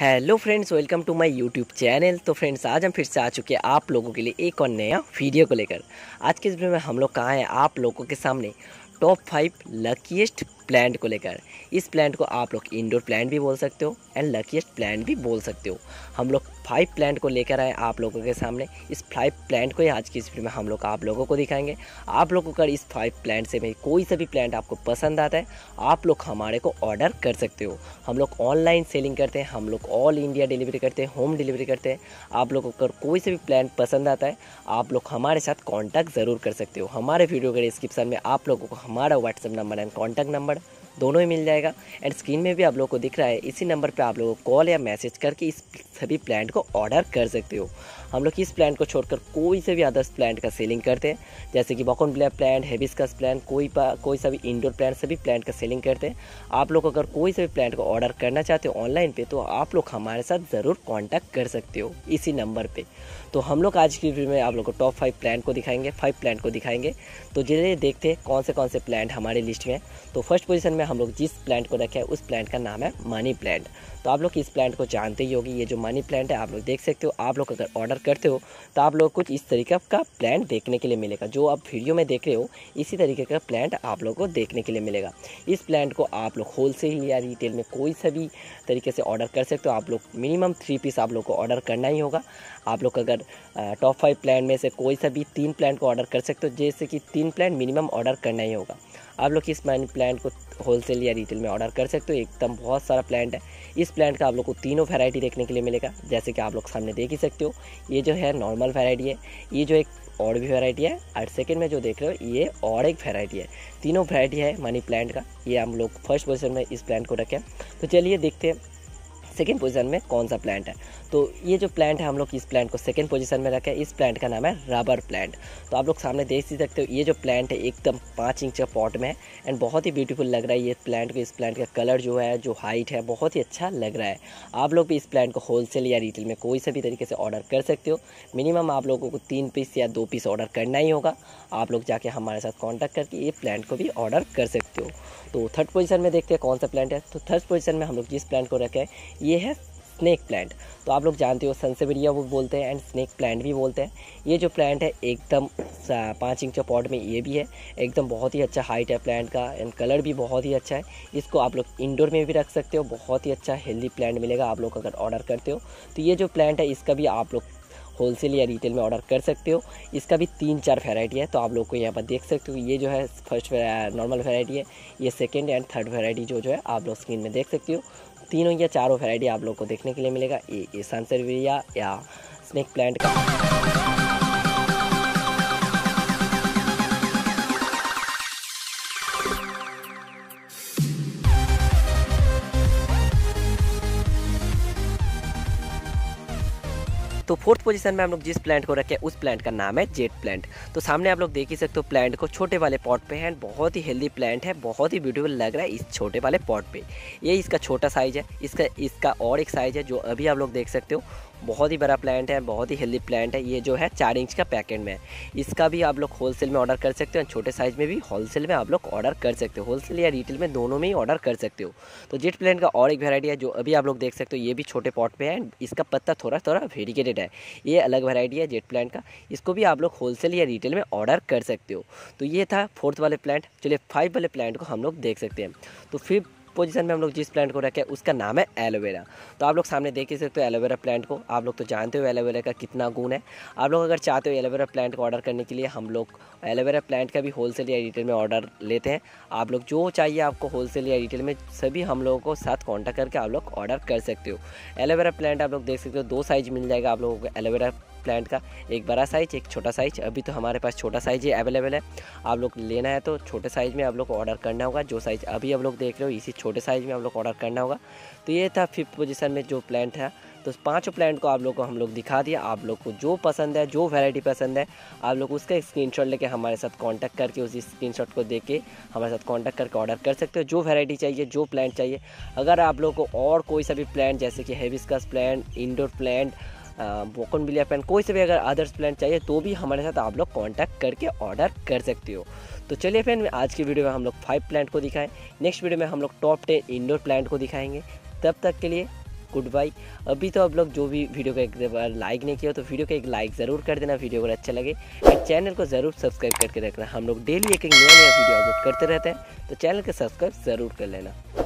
hello friends welcome to my YouTube channel तो friends आज हम फिर से आ चुके हैं आप लोगों के लिए एक और नया वीडियो को लेकर आज के इस वीडियो में हम लोग कहाँ हैं आप लोगों के सामने टॉप फाइव लकीस्ट प्लांट को लेकर इस प्लांट को आप लोग इंडोर प्लांट भी बोल सकते हो एंड लकीस्ट प्लांट भी बोल सकते हो हम लोग फाइव प्लांट को लेकर आए आप लोगों के सामने इस फाइव प्लांट को ही आज की इस वीडियो में हम लोग आप लोगों को दिखाएंगे आप लोगों का इस फाइव प्लांट से भी कोई सा भी प्लांट आपको पसंद आता है आप लोग हमारे को ऑर्डर कर सकते हो हम लोग ऑनलाइन सेलिंग करते हैं हम लोग ऑल इंडिया डिलीवरी करते हैं होम डिलीवरी करते हैं आप लोगों को कोई सा भी प्लांट पसंद आता है आप लोग हमारे साथ कॉन्टैक्ट ज़रूर कर सकते हो हमारे वीडियो के डिस्क्रिप्शन में आप लोगों को हमारा WhatsApp number and contact number दोनों ही मिल जाएगा एंड स्क्रीन में भी आप लोग को दिख रहा है इसी नंबर पर आप लोग कॉल या मैसेज करके इस सभी प्लान को ऑर्डर कर सकते हो हम लोग इस प्लांट को छोड़कर कोई से भी अदर्स प्लांट का सेलिंग करते हैं जैसे कि बॉकन ब्लैक प्लांट हेबिस्कस प्लांट कोई कोई सा भी इंडोर प्लांट सभी प्लांट का सेलिंग करते हैं आप लोग अगर कोई से भी प्लांट का ऑर्डर करना चाहते हो ऑनलाइन पे तो आप लोग हमारे साथ ज़रूर कॉन्टैक्ट कर सकते हो इसी नंबर पर तो हम लोग आज की वीडियो में आप लोग को टॉप फाइव प्लांट को दिखाएंगे फाइव प्लांट को दिखाएंगे तो जिन्हें देखते हैं कौन से कौन से प्लांट हमारे लिस्ट में तो फर्स्ट पोजीशन में हम लोग जिस प्लांट को रखे हैं उस प्लांट का नाम है मनी प्लांट तो आप लोग इस प्लांट को जानते ही होगी ये जो मनी प्लांट है आप लोग देख सकते हो आप लोग अगर ऑर्डर करते हो तो आप लोग कुछ इस तरीके का प्लांट देखने के लिए मिलेगा जो आप वीडियो में देख रहे हो इसी तरीके का प्लांट आप लोग को देखने के लिए मिलेगा इस प्लांट को आप लोग होल सेल या रिटेल में कोई सा भी तरीके से ऑर्डर कर सकते हो आप लोग मिनिमम थ्री पीस आप लोग को ऑर्डर करना ही होगा आप लोग अगर टॉप फाइव प्लान में से कोई सा भी तीन प्लान को ऑर्डर कर सकते हो जैसे कि तीन प्लान मिनिमम ऑर्डर करना ही होगा आप लोग इस मनी प्लांट को होलसेल या रिटेल में ऑर्डर कर सकते हो एकदम बहुत सारा प्लांट है इस प्लांट का आप लोग को तीनों वैरायटी देखने के लिए मिलेगा जैसे कि आप लोग सामने देख ही सकते हो ये जो है नॉर्मल वैरायटी है ये जो एक और भी वैरायटी है और सेकेंड में जो देख रहे हो ये और एक वैरायटी है तीनों वैरायटी है मनी प्लांट का ये हम लोग फर्स्ट पोजिशन में इस प्लांट को रखें तो चलिए देखते हैं सेकेंड पोजिशन में कौन सा प्लांट है तो ये जो प्लांट है हम लोग इस प्लांट को सेकेंड पोजिशन में रखें इस प्लांट का नाम है रबर प्लांट तो आप लोग सामने देख सकते हो ये जो प्लांट है एकदम पाँच इंच का पॉट में है एंड बहुत ही ब्यूटीफुल लग रहा है ये प्लांट को इस प्लांट का कलर जो है जो हाइट है बहुत ही अच्छा लग रहा है आप लोग भी इस प्लांट को होलसेल या रिटेल में कोई से भी तरीके से ऑर्डर कर सकते हो मिनिमम आप लोगों को तीन पीस या दो पीस ऑर्डर करना ही होगा आप लोग जाके हमारे साथ कॉन्टैक्ट करके ये प्लांट को भी ऑर्डर कर सकते हो तो थर्ड पोजिशन में देखते हैं कौन सा प्लांट है तो थर्ड पोजिशन में हम लोग जिस प्लांट को रखें ये है स्नैक प्लांट तो आप लोग जानते हो सनसेवेरिया वो बोलते हैं एंड स्नैक प्लांट भी बोलते हैं ये जो प्लांट है एकदम पाँच इंच पॉट में ये भी है एकदम बहुत ही अच्छा हाइट है प्लांट का एंड कलर भी बहुत ही अच्छा है इसको आप लोग इंडोर में भी रख सकते हो बहुत ही अच्छा हेल्दी प्लांट मिलेगा आप लोग अगर ऑर्डर करते हो तो ये जो प्लांट है इसका भी आप लोग होलसेल या रिटेल में ऑर्डर कर सकते हो इसका भी तीन चार वेराइटी है तो आप लोग को यहाँ पर देख सकते हो ये जो है फर्स्ट नॉर्मल वेराइटी है ये सेकेंड एंड थर्ड वेराइटी जो जो है आप लोग स्क्रीन में देख सकते हो तीनों या चारों वेराइटी आप लोग को देखने के लिए मिलेगा ये सनसरविया या स्नेक प्लांट का तो फोर्थ पोजीशन में हम लोग जिस प्लांट को रखे उस प्लांट का नाम है जेट प्लांट तो सामने आप लोग देख ही सकते हो प्लांट को छोटे वाले पॉट पे है बहुत ही हेल्दी प्लांट है बहुत ही ब्यूटीफुल लग रहा है इस छोटे वाले पॉट पे ये इसका छोटा साइज है इसका इसका और एक साइज है जो अभी आप लोग देख सकते हो बहुत ही बड़ा प्लांट है बहुत ही हेल्दी प्लांट है ये जो है चार इंच का पैकेट में है इसका भी आप लोग होलसेल में ऑर्डर कर सकते हो छोटे साइज़ में भी होलसेल में आप लोग ऑर्डर कर सकते हो होलसेल या रिटेल में दोनों में ही ऑर्डर कर सकते हो तो जेट प्लांट का और एक वेरायटी है जो अभी आप लोग देख सकते हो ये भी छोटे पॉट पर है इसका पत्ता थोड़ा थोड़ा वेरिकेटेड है ये अलग वेरायटी है जेट प्लांट का इसको भी आप लोग होलसेल या रिटेल में ऑर्डर कर सकते हो तो ये था फोर्थ वाले प्लांट चलिए फाइव वाले प्लांट को हम लोग देख सकते हैं तो फिफ्थ पोजीशन में हम लोग जिस प्लांट को रखे उसका नाम है एलोवेरा तो आप लोग सामने देख ही सकते हो एलोवेरा प्लांट को आप लोग तो जानते हो एलोवेरा का कितना गुण है आप लोग अगर चाहते हो एलोवेरा प्लांट को ऑर्डर करने के लिए हम लोग एलोवेरा प्लांट का भी होलसेल या रिटेल में ऑर्डर लेते हैं आप लोग जो चाहिए आपको होलसेल या रिटेल में सभी हम लोगों को साथ कॉन्टैक्ट करके आप लोग ऑर्डर कर सकते हो एलोवेरा प्लांट आप लोग देख सकते हो दो साइज मिल जाएगा आप लोगों को एलोवेरा प्लांट का एक बड़ा साइज एक छोटा साइज अभी तो हमारे पास छोटा साइज ही अवेलेबल है आप लोग लेना है तो छोटे साइज़ में आप लोग को ऑर्डर करना होगा जो साइज़ अभी आप लोग देख रहे हो इसी छोटे साइज़ में आप लोग ऑर्डर करना होगा तो ये था फिफ्थ पोजिशन में जो प्लांट है तो पाँचों प्लांट को आप लोग को हम लोग दिखा दिया आप लोग को जो पसंद है जो वैरायटी पसंद है आप लोग उसका स्क्रीनशॉट लेके हमारे साथ कांटेक्ट करके उसी स्क्रीनशॉट को देके हमारे साथ कांटेक्ट करके ऑर्डर कर सकते हो जो वैरायटी चाहिए जो प्लांट चाहिए अगर आप लोग को और कोई सा भी प्लांट जैसे कि hibiscus plant indoor plant bougainvillea पेन कोई से भी अगर अदर्स प्लान चाहिए तो भी हमारे साथ आप लोग कॉन्टैक्ट करके ऑर्डर कर सकते हो तो चलिए फ्रेंड आज की वीडियो में हम लोग फाइव प्लांट को दिखाएं नेक्स्ट वीडियो में हम लोग टॉप टेन इंडोर प्लांट को दिखाएंगे तब तक के लिए गुड बाई अभी तो आप लोग जो भी वीडियो को एक बार लाइक नहीं किया तो वीडियो को एक लाइक ज़रूर कर देना वीडियो अगर अच्छा लगे और तो चैनल को ज़रूर सब्सक्राइब करके रखना हम लोग डेली एक एक नया नया वीडियो अपलोड करते रहते हैं तो चैनल को सब्सक्राइब ज़रूर कर लेना